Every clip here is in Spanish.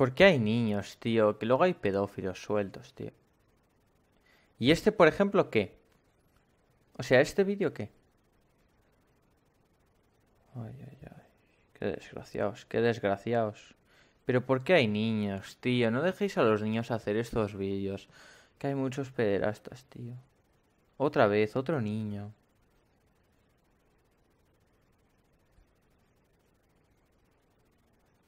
¿Por qué hay niños, tío? Que luego hay pedófilos sueltos, tío. ¿Y este, por ejemplo, qué? O sea, ¿este vídeo qué? Ay, ay, ay. Qué desgraciados, qué desgraciados. Pero ¿por qué hay niños, tío? No dejéis a los niños hacer estos vídeos. Que hay muchos pederastas, tío. Otra vez, otro niño.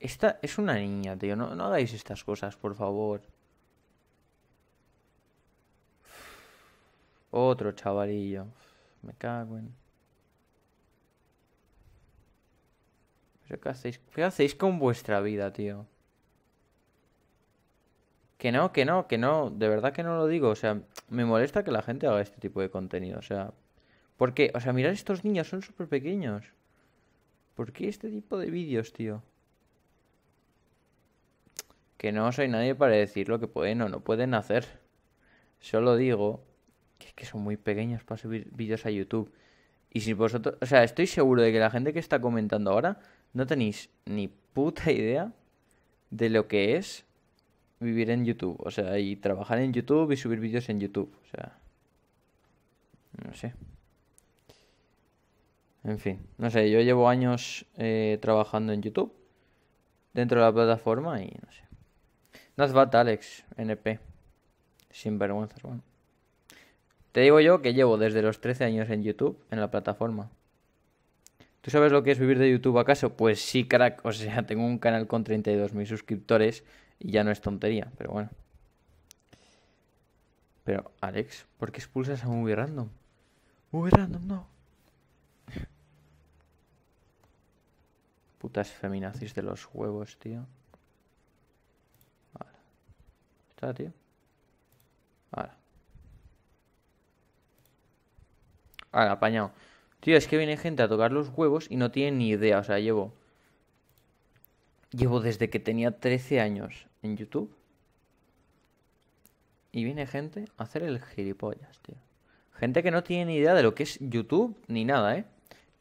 Esta es una niña, tío. No, no hagáis estas cosas, por favor. Otro chavalillo. Me cago en... qué hacéis? con vuestra vida, tío? Que no, que no, que no. De verdad que no lo digo. O sea, me molesta que la gente haga este tipo de contenido. O sea, qué? o sea, mirad estos niños, son súper pequeños. ¿Por qué este tipo de vídeos, tío? que no soy nadie para decir lo que pueden o no pueden hacer. Solo digo que son muy pequeños para subir vídeos a YouTube. Y si vosotros, o sea, estoy seguro de que la gente que está comentando ahora no tenéis ni puta idea de lo que es vivir en YouTube, o sea, y trabajar en YouTube y subir vídeos en YouTube, o sea, no sé. En fin, no sé, yo llevo años eh, trabajando en YouTube, dentro de la plataforma y no sé. Nazbat Alex, NP. Sin bueno. Te digo yo que llevo desde los 13 años en YouTube, en la plataforma. ¿Tú sabes lo que es vivir de YouTube acaso? Pues sí, crack. O sea, tengo un canal con 32.000 suscriptores y ya no es tontería, pero bueno. Pero, Alex, ¿por qué expulsas a un random? Movie random, no. Putas feminazis de los huevos, tío tío? Ahora, apañado. Tío, es que viene gente a tocar los huevos y no tiene ni idea. O sea, llevo... Llevo desde que tenía 13 años en YouTube. Y viene gente a hacer el gilipollas, tío. Gente que no tiene ni idea de lo que es YouTube ni nada, ¿eh?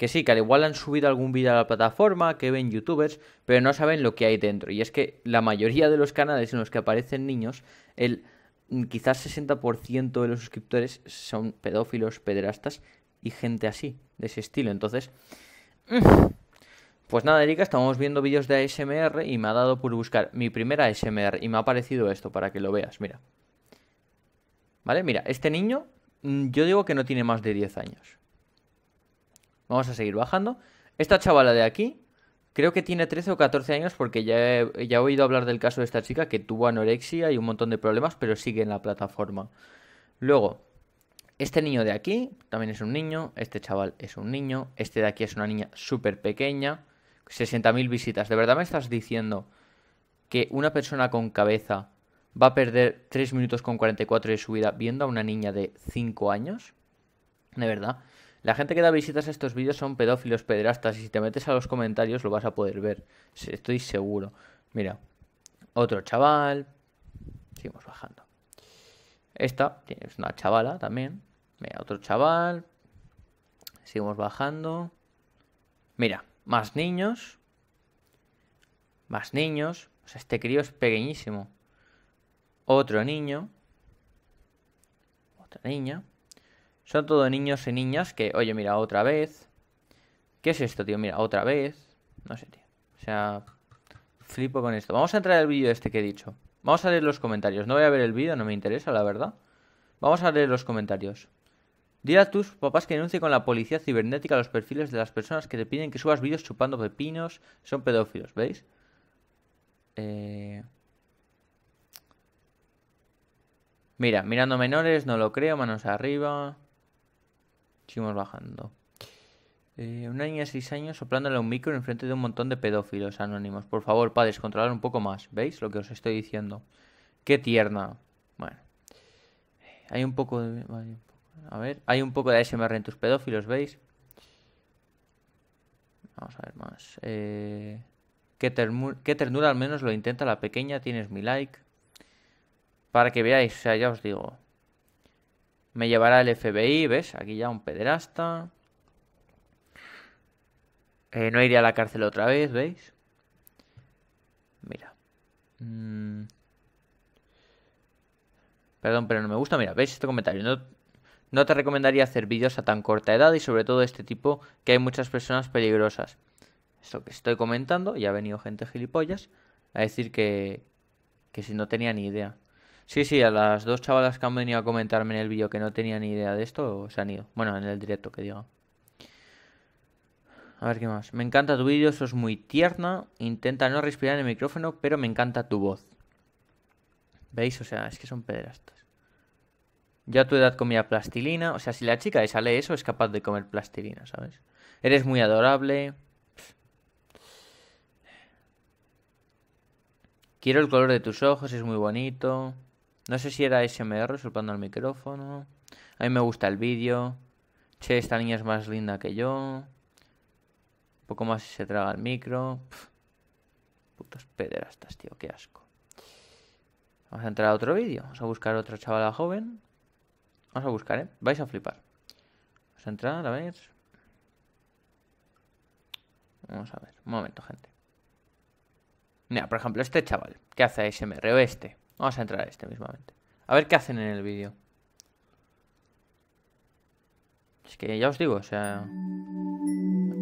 que sí, que al igual han subido algún vídeo a la plataforma, que ven youtubers, pero no saben lo que hay dentro. Y es que la mayoría de los canales en los que aparecen niños, el mm, quizás 60% de los suscriptores son pedófilos, pederastas y gente así, de ese estilo. Entonces, pues nada, Erika, estamos viendo vídeos de ASMR y me ha dado por buscar mi primera ASMR y me ha aparecido esto para que lo veas, mira. ¿Vale? Mira, este niño mm, yo digo que no tiene más de 10 años. Vamos a seguir bajando. Esta chavala de aquí, creo que tiene 13 o 14 años porque ya he, oído hablar del caso de esta chica que tuvo anorexia y un montón de problemas, pero sigue en la plataforma. Luego, este niño de aquí también es un niño, este chaval es un niño, este de aquí es una niña súper pequeña, 60.000 visitas. ¿De verdad me estás diciendo que una persona con cabeza va a perder 3 minutos con 44 de su vida viendo a una niña de 5 años? ¿De verdad? La gente que da visitas a estos vídeos son pedófilos, pederastas, y si te metes a los comentarios lo vas a poder ver. Estoy seguro. Mira, otro chaval. Seguimos bajando. Esta es una chavala también. Mira, otro chaval. Seguimos bajando. Mira, más niños. Más niños. este crío es pequeñísimo. Otro niño. Otra niña. Son todos niños y niñas que, oye, mira, otra vez. ¿Qué es esto, tío? Mira, otra vez. No sé, tío. O sea, flipo con esto. Vamos a entrar al vídeo este que he dicho. Vamos a leer los comentarios. No voy a ver el vídeo, no me interesa, la verdad. Vamos a leer los comentarios. Dile a tus papás que denuncie con la policía cibernética los perfiles de las personas que te piden que subas vídeos chupando pepinos. Son pedófilos, ¿veis? Eh... Mira, mirando menores, no lo creo, manos arriba. Seguimos bajando. Eh, una niña de 6 años soplándole un micro en frente de un montón de pedófilos anónimos. Por favor, padres, controlar un poco más. ¿Veis lo que os estoy diciendo? ¡Qué tierna! Bueno. Hay un poco de... A ver, hay un poco de ASMR en tus pedófilos, ¿veis? Vamos a ver más. Eh, qué, qué ternura al menos lo intenta la pequeña. Tienes mi like. Para que veáis, o sea, ya os digo. Me llevará el FBI, ¿ves? Aquí ya un pederasta. Eh, no iré a la cárcel otra vez, ¿veis? Mira. Mm. Perdón, pero no me gusta. Mira, ¿veis este comentario? No, te recomendaría hacer vídeos a tan corta edad y sobre todo de este tipo que hay muchas personas peligrosas. Esto que estoy comentando, y ha venido gente gilipollas a decir que, que si no tenía ni idea. Sí, sí, a las dos chavalas que han venido a comentarme en el vídeo que no tenían ni idea de esto se han ido. Bueno, en el directo que digo. A ver qué más. Me encanta tu vídeo, sos muy tierna. Intenta no respirar en el micrófono, pero me encanta tu voz. ¿Veis? O sea, es que son pederastas. Ya a tu edad comía plastilina. O sea, si la chica sale eso, es capaz de comer plastilina, ¿sabes? Eres muy adorable. Quiero el color de tus ojos, es muy bonito. No sé si era SMR soltando el micrófono. A mí me gusta el vídeo. Che, esta niña es más linda que yo. Un poco más se traga el micro. Putos pederastas, tío, qué asco. Vamos a entrar a otro vídeo. Vamos a buscar otra chaval joven. Vamos a buscar, ¿eh? Vais a flipar. Vamos a entrar, a ver. Vamos a ver. Un momento, gente. Mira, por ejemplo, este chaval. ¿Qué hace SMR? O este. Vamos a entrar a este mismamente. A ver qué hacen en el vídeo. Es que ya os digo, o sea...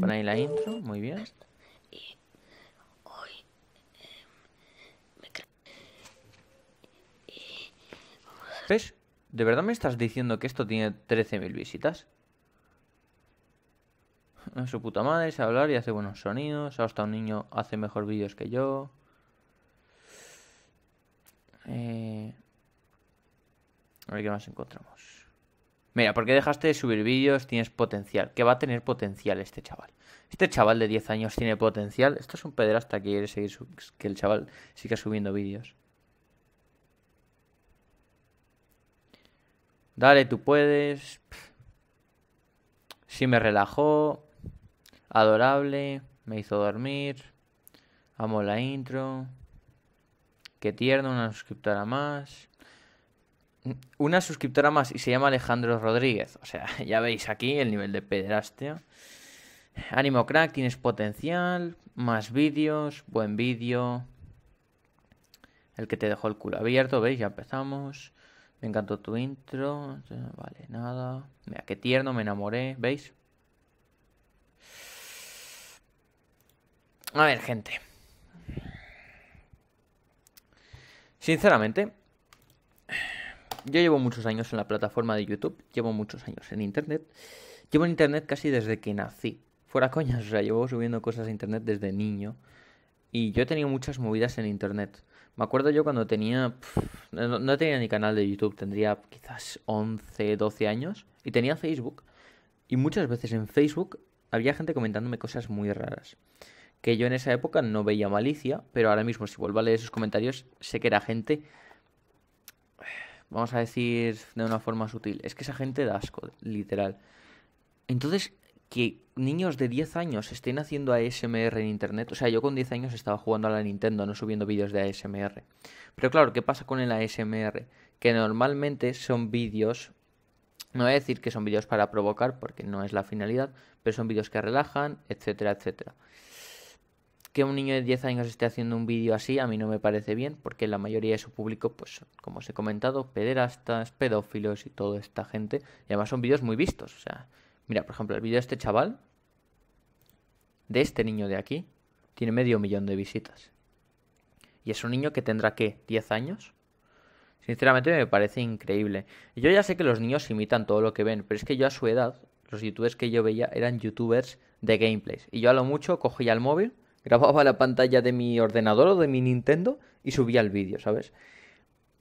Pon ahí la intro, muy bien. Em, ¿Ves? ¿De verdad me estás diciendo que esto tiene 13.000 visitas? A su puta madre, sabe hablar y hace buenos sonidos. Hasta un niño hace mejor vídeos que yo. Eh, a ver qué más encontramos. Mira, ¿por qué dejaste de subir vídeos? Tienes potencial. ¿Qué va a tener potencial este chaval? Este chaval de 10 años tiene potencial. Esto es un pederasta que quiere seguir que el chaval siga subiendo vídeos. Dale, tú puedes. Sí me relajó. Adorable. Me hizo dormir. Amo la intro. Qué tierno, una suscriptora más. Una suscriptora más y se llama Alejandro Rodríguez. O sea, ya veis aquí el nivel de pederastia. Ánimo crack, tienes potencial. Más vídeos, buen vídeo. El que te dejó el culo abierto, ¿veis? Ya empezamos. Me encantó tu intro. Vale, nada. Mira, qué tierno, me enamoré, ¿veis? A ver, gente. Sinceramente, yo llevo muchos años en la plataforma de YouTube, llevo muchos años en Internet. Llevo en Internet casi desde que nací. Fuera coñas, o sea, llevo subiendo cosas a Internet desde niño. Y yo he tenido muchas movidas en Internet. Me acuerdo yo cuando tenía... no, no, tenía ni canal de YouTube, tendría quizás 11, 12 años. Y tenía Facebook. Y muchas veces en Facebook había gente comentándome cosas muy raras que yo en esa época no veía malicia, pero ahora mismo si vuelvo a leer esos comentarios, sé que era gente, vamos a decir de una forma sutil, es que esa gente da asco, literal. Entonces, que niños de 10 años estén haciendo ASMR en Internet, o sea, yo con 10 años estaba jugando a la Nintendo, no subiendo vídeos de ASMR. Pero claro, ¿qué pasa con el ASMR? Que normalmente son vídeos no voy a decir que son vídeos para provocar, porque no es la finalidad, pero son vídeos que relajan, etcétera, etcétera que un niño de 10 años esté haciendo un vídeo así a mí no me parece bien, porque la mayoría de su público, pues como os he comentado, pederastas, pedófilos y toda esta gente. Y además son vídeos muy vistos. O sea, mira, por ejemplo, el vídeo de este chaval, de este niño de aquí, tiene medio millón de visitas. Y es un niño que tendrá, ¿qué? ¿10 años? Sinceramente me parece increíble. Yo ya sé que los niños imitan todo lo que ven, pero es que yo a su edad, los youtubers que yo veía eran youtubers de gameplays. Y yo a lo mucho cogía el móvil grababa la pantalla de mi ordenador o de mi Nintendo y subía el vídeo, ¿sabes?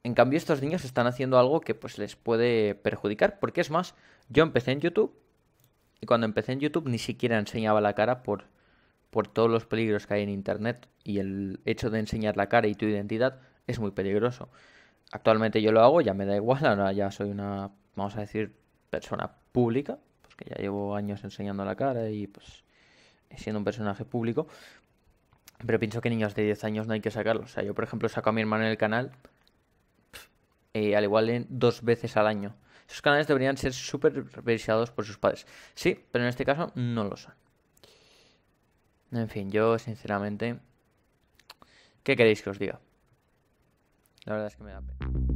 En cambio, estos niños están haciendo algo que pues les puede perjudicar, porque es más, yo empecé en YouTube y cuando empecé en YouTube ni siquiera enseñaba la cara por, por todos los peligros que hay en Internet y el hecho de enseñar la cara y tu identidad es muy peligroso. Actualmente yo lo hago, ya me da igual, ahora ya soy una, vamos a decir, persona pública, pues que ya llevo años enseñando la cara y pues siendo un personaje público, pero pienso que niños de 10 años no hay que sacarlos. O sea, yo, por ejemplo, saco a mi hermano en el canal, Y eh, al igual en dos veces al año. Esos canales deberían ser súper revisados por sus padres. Sí, pero en este caso no lo son. En fin, yo sinceramente... ¿Qué queréis que os diga? La verdad es que me da pena.